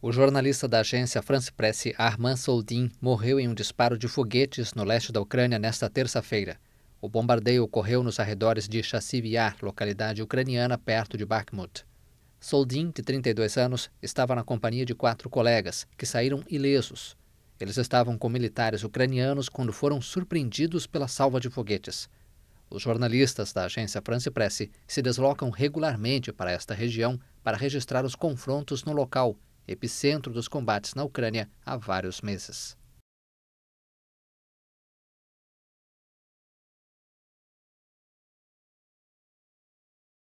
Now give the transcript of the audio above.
O jornalista da agência France Presse, Armand Soldin, morreu em um disparo de foguetes no leste da Ucrânia nesta terça-feira. O bombardeio ocorreu nos arredores de Chassivyar, localidade ucraniana perto de Bakhmut. Soldin, de 32 anos, estava na companhia de quatro colegas, que saíram ilesos. Eles estavam com militares ucranianos quando foram surpreendidos pela salva de foguetes. Os jornalistas da agência France Presse se deslocam regularmente para esta região para registrar os confrontos no local epicentro dos combates na Ucrânia há vários meses.